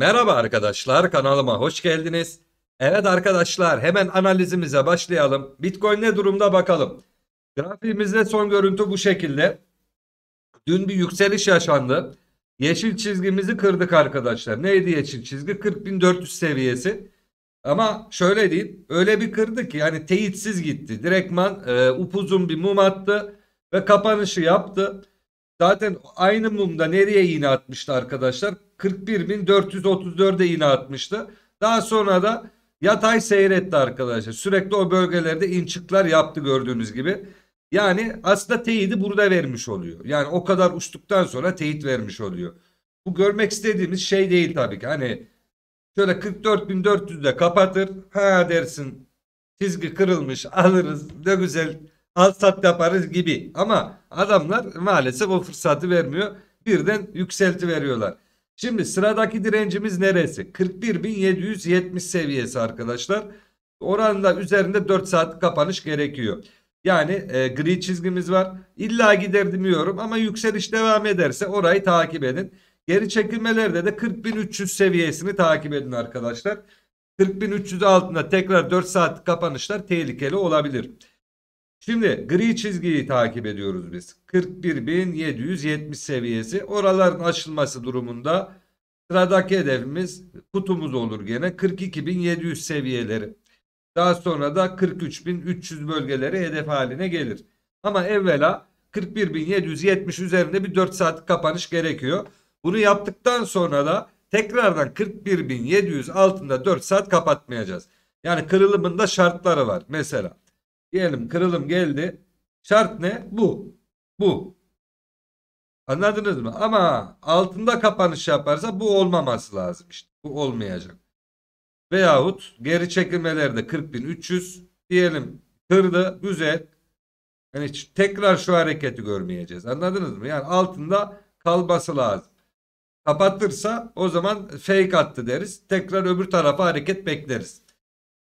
Merhaba arkadaşlar kanalıma hoş geldiniz. Evet arkadaşlar hemen analizimize başlayalım. Bitcoin ne durumda bakalım. Grafiğimizde son görüntü bu şekilde. Dün bir yükseliş yaşandı. Yeşil çizgimizi kırdık arkadaşlar. Neydi yeşil çizgi? 40.400 seviyesi. Ama şöyle diyeyim öyle bir kırdı ki yani teyitsiz gitti. Direktman e, upuzun bir mum attı ve kapanışı yaptı. Zaten aynı mumda nereye iğne atmıştı arkadaşlar? 41.434'e iğne atmıştı. Daha sonra da yatay seyretti arkadaşlar. Sürekli o bölgelerde inçikler yaptı gördüğünüz gibi. Yani aslında teyidi burada vermiş oluyor. Yani o kadar uçtuktan sonra teyit vermiş oluyor. Bu görmek istediğimiz şey değil tabii ki. Hani şöyle 44.400'de kapatır. Ha dersin çizgi kırılmış alırız ne güzel al sat yaparız gibi. Ama adamlar maalesef o fırsatı vermiyor. Birden yükselti veriyorlar. Şimdi sıradaki direncimiz neresi? 41.770 seviyesi arkadaşlar. Oranla üzerinde 4 saat kapanış gerekiyor. Yani e, gri çizgimiz var. İlla gider demiyorum ama yükseliş devam ederse orayı takip edin. Geri çekilmelerde de 40.300 seviyesini takip edin arkadaşlar. 40.300 altında tekrar 4 saat kapanışlar tehlikeli olabilir. Şimdi gri çizgiyi takip ediyoruz biz. 41.770 seviyesi. Oraların açılması durumunda sıradaki hedefimiz kutumuz olur gene 42.700 seviyeleri. Daha sonra da 43.300 bölgeleri hedef haline gelir. Ama evvela 41.770 üzerinde bir 4 saatlik kapanış gerekiyor. Bunu yaptıktan sonra da tekrardan 41.700 altında 4 saat kapatmayacağız. Yani kırılımında şartları var. Mesela Diyelim kırılım geldi. Şart ne? Bu. Bu. Anladınız mı? Ama altında kapanış yaparsa bu olmaması lazım işte. Bu olmayacak. Veyahut geri çekilmelerde 40.300 diyelim kırdı güzel. Yani tekrar şu hareketi görmeyeceğiz. Anladınız mı? Yani altında kalması lazım. Kapatırsa o zaman fake attı deriz. Tekrar öbür tarafa hareket bekleriz.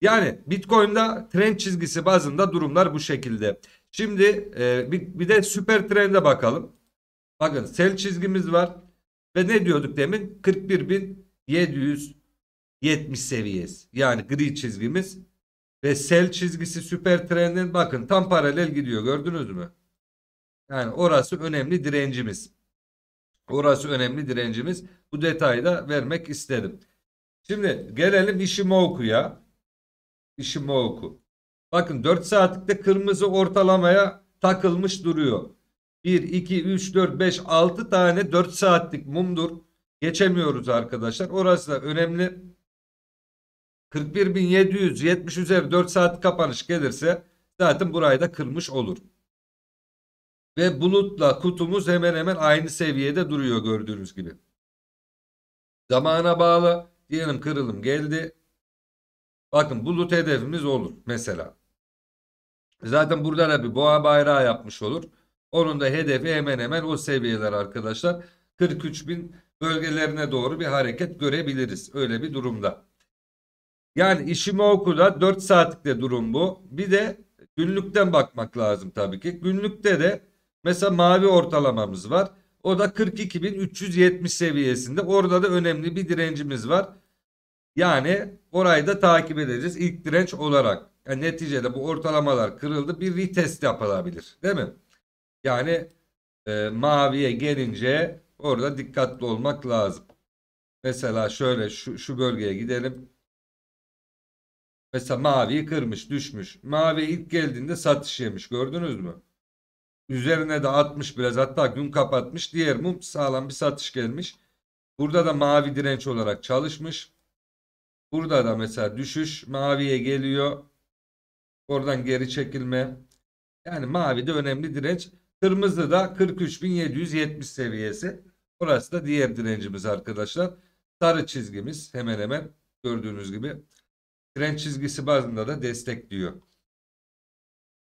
Yani Bitcoin'da trend çizgisi bazında durumlar bu şekilde. Şimdi e, bir, bir de süper trende bakalım. Bakın sel çizgimiz var. Ve ne diyorduk demin? 41.770 seviyesi. Yani gri çizgimiz. Ve sel çizgisi süper trendin bakın tam paralel gidiyor gördünüz mü? Yani orası önemli direncimiz. Orası önemli direncimiz. Bu detayı da vermek istedim. Şimdi gelelim işi Ishimoku'ya işimi oku. Bakın 4 saatlikte kırmızı ortalamaya takılmış duruyor. 1, 2, 3, 4, 5, 6 tane 4 saatlik mumdur. Geçemiyoruz arkadaşlar. Orası da önemli. 41.770 üzeri 4 saat kapanış gelirse zaten burayı da kırmış olur. Ve bulutla kutumuz hemen hemen aynı seviyede duruyor gördüğünüz gibi. Zamana bağlı diyelim kırılım geldi. Bakın bulut hedefimiz olur mesela. Zaten burada da bir boğa bayrağı yapmış olur. Onun da hedefi hemen hemen o seviyeler arkadaşlar. 43 bin bölgelerine doğru bir hareket görebiliriz. Öyle bir durumda. Yani işimi okuda 4 de durum bu. Bir de günlükten bakmak lazım tabii ki. Günlükte de mesela mavi ortalamamız var. O da 42.370 seviyesinde. Orada da önemli bir direncimiz var. Yani orayı da takip edeceğiz ilk direnç olarak. Yani neticede bu ortalamalar kırıldı bir retest yapılabilir değil mi? Yani e, maviye gelince orada dikkatli olmak lazım. Mesela şöyle şu, şu bölgeye gidelim. Mesela maviyi kırmış düşmüş. Mavi ilk geldiğinde satış yemiş gördünüz mü? Üzerine de atmış biraz hatta gün kapatmış. Diğer mum sağlam bir satış gelmiş. Burada da mavi direnç olarak çalışmış. Burada da mesela düşüş maviye geliyor. Oradan geri çekilme. Yani mavi de önemli direnç. Kırmızı da 43.770 seviyesi. Orası da diğer direncimiz arkadaşlar. Sarı çizgimiz hemen hemen gördüğünüz gibi. Trend çizgisi bazında da destekliyor.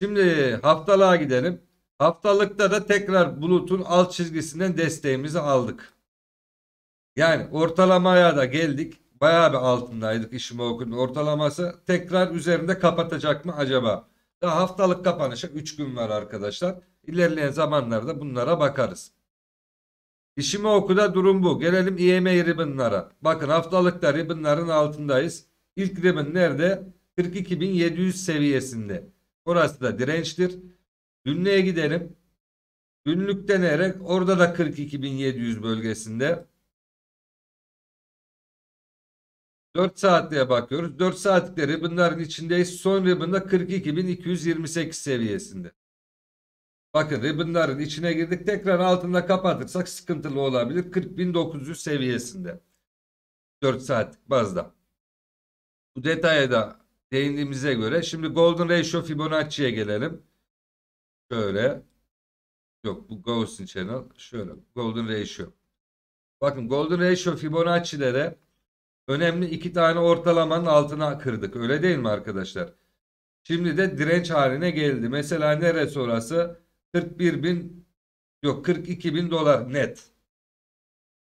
Şimdi haftalığa gidelim. Haftalıkta da tekrar bulutun alt çizgisinden desteğimizi aldık. Yani ortalamaya da geldik bayağı bir altındaydık işim okudun ortalaması. Tekrar üzerinde kapatacak mı acaba? Daha haftalık kapanışa 3 gün var arkadaşlar. İlerleyen zamanlarda bunlara bakarız. İşimi okuda durum bu. Gelelim EMA ribbonlara. Bakın haftalıkta ribbonların altındayız. İlk ribbon nerede? 42.700 seviyesinde. Orası da dirençtir. Günlüğe gidelim. Günlük denerek orada da 42.700 bölgesinde. 4 saatliğe bakıyoruz. 4 saatlikte ribbonların içindeyiz. Son ribbonda 42.228 seviyesinde. Bakın ribbonların içine girdik. Tekrar altında kapatırsak sıkıntılı olabilir. 40.900 seviyesinde. 4 saatlik bazda. Bu detaya da değindiğimize göre. Şimdi Golden Ratio Fibonacci'ye gelelim. Şöyle. Yok bu Gaussian Channel. Şöyle Golden Ratio. Bakın Golden Ratio Fibonacci'lere Önemli iki tane ortalamanın altına kırdık. Öyle değil mi arkadaşlar? Şimdi de direnç haline geldi. Mesela neresi orası? 41 bin yok 42 bin dolar net.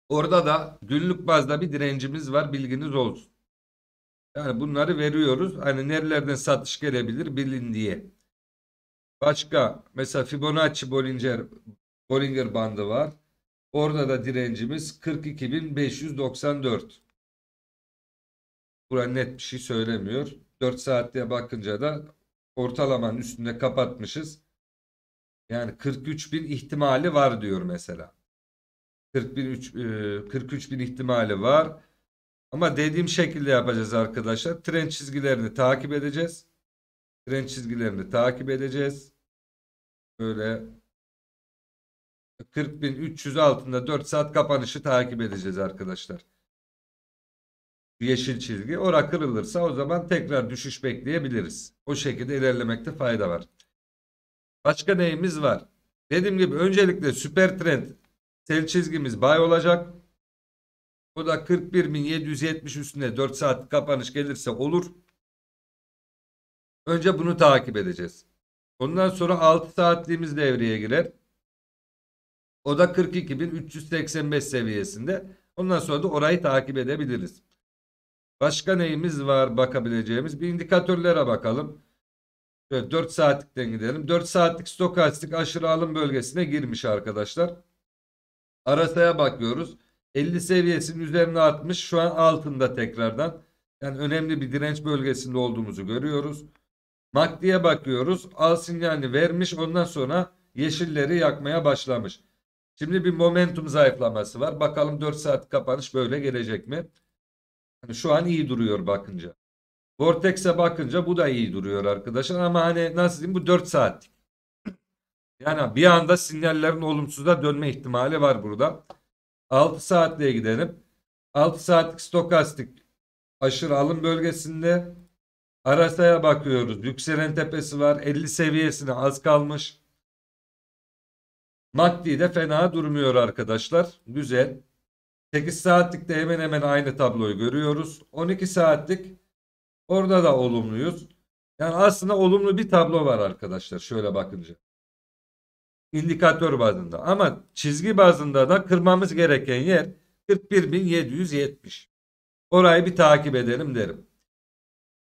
Orada da günlük bazda bir direncimiz var bilginiz olsun. Yani bunları veriyoruz. Hani nerelerden satış gelebilir bilin diye. Başka mesela Fibonacci Bollinger Bollinger bandı var. Orada da direncimiz 42.594. Bura net bir şey söylemiyor. 4 saatliğe bakınca da ortalamanın üstünde kapatmışız. Yani 43 bin ihtimali var diyor mesela. 40 bin, 43 e, bin ihtimali var. Ama dediğim şekilde yapacağız arkadaşlar. Trend çizgilerini takip edeceğiz. Trend çizgilerini takip edeceğiz. Böyle 40.300 altında 4 saat kapanışı takip edeceğiz arkadaşlar yeşil çizgi. Ora kırılırsa o zaman tekrar düşüş bekleyebiliriz. O şekilde ilerlemekte fayda var. Başka neyimiz var? Dediğim gibi öncelikle süper trend sel çizgimiz bay olacak. Bu da 41.770 üstüne 4 saat kapanış gelirse olur. Önce bunu takip edeceğiz. Ondan sonra 6 saatliğimiz devreye girer. O da 42.385 seviyesinde. Ondan sonra da orayı takip edebiliriz. Başka neyimiz var bakabileceğimiz? Bir indikatörlere bakalım. Şöyle 4 saatlikten gidelim. 4 saatlik stokastik aşırı alım bölgesine girmiş arkadaşlar. Arasaya bakıyoruz. 50 seviyesinin üzerine artmış. Şu an altında tekrardan. Yani önemli bir direnç bölgesinde olduğumuzu görüyoruz. MACD'ye bakıyoruz. Al sinyalini vermiş. Ondan sonra yeşilleri yakmaya başlamış. Şimdi bir momentum zayıflaması var. Bakalım 4 saat kapanış böyle gelecek mi? Yani şu an iyi duruyor bakınca. Vortex'e bakınca bu da iyi duruyor arkadaşlar ama hani nasıl diyeyim bu 4 saatlik. Yani bir anda sinyallerin olumsuza dönme ihtimali var burada. 6 saatliğe gidelim. 6 saatlik stokastik aşırı alım bölgesinde. Arasa'ya bakıyoruz. Yükselen tepesi var. 50 seviyesine az kalmış. Maddi de fena durmuyor arkadaşlar. Güzel. 8 saatlik de hemen hemen aynı tabloyu görüyoruz. 12 saatlik orada da olumluyuz. Yani aslında olumlu bir tablo var arkadaşlar şöyle bakınca. İndikatör bazında ama çizgi bazında da kırmamız gereken yer 41.770. Orayı bir takip edelim derim.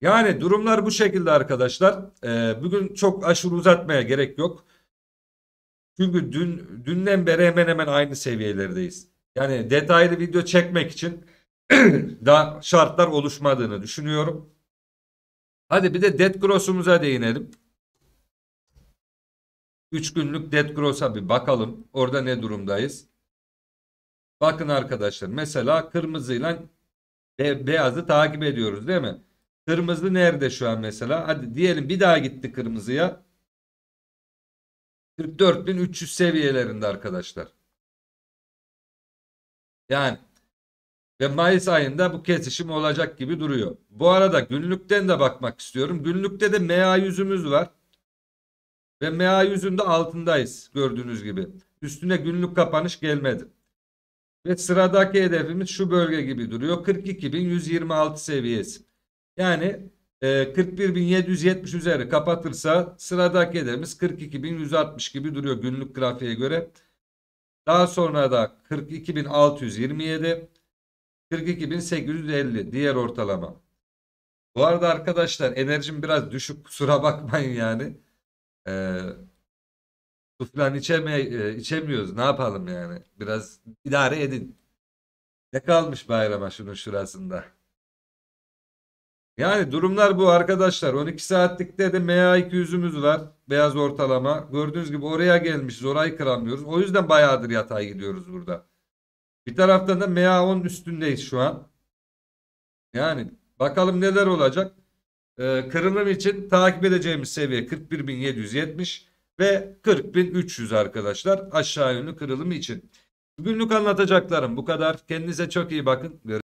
Yani durumlar bu şekilde arkadaşlar. Ee, bugün çok aşırı uzatmaya gerek yok. Çünkü dün dünden beri hemen hemen aynı seviyelerdeyiz yani detaylı video çekmek için daha şartlar oluşmadığını düşünüyorum. Hadi bir de dead cross'umuza değinelim. 3 günlük dead cross'a bir bakalım. Orada ne durumdayız? Bakın arkadaşlar mesela kırmızıyla be beyazı takip ediyoruz değil mi? Kırmızı nerede şu an mesela? Hadi diyelim bir daha gitti kırmızıya. 44300 seviyelerinde arkadaşlar. Yani ve Mayıs ayında bu kesişim olacak gibi duruyor. Bu arada günlükten de bakmak istiyorum. Günlükte de MA yüzümüz var. Ve MA yüzünde altındayız gördüğünüz gibi. Üstüne günlük kapanış gelmedi. Ve sıradaki hedefimiz şu bölge gibi duruyor. 42.126 seviyesi. Yani 41.770 e, üzeri kapatırsa sıradaki hedefimiz 42.160 gibi duruyor günlük grafiğe göre. Daha sonra da 42.627, 42.850 diğer ortalama. Bu arada arkadaşlar enerjim biraz düşük kusura bakmayın yani. Ee, su falan içeme, e, içemiyoruz ne yapalım yani. Biraz idare edin. Ne kalmış bayrama şunun şurasında. Yani durumlar bu arkadaşlar. 12 saatlikte de MA200'ümüz var. Beyaz ortalama. Gördüğünüz gibi oraya gelmişiz. Orayı kıramıyoruz. O yüzden bayağıdır yatay gidiyoruz burada. Bir taraftan da MA10 üstündeyiz şu an. Yani bakalım neler olacak. Ee, kırılım için takip edeceğimiz seviye 41.770 ve 40.300 arkadaşlar. Aşağı yönlü kırılım için. Bugünlük anlatacaklarım bu kadar. Kendinize çok iyi bakın. Görüşmek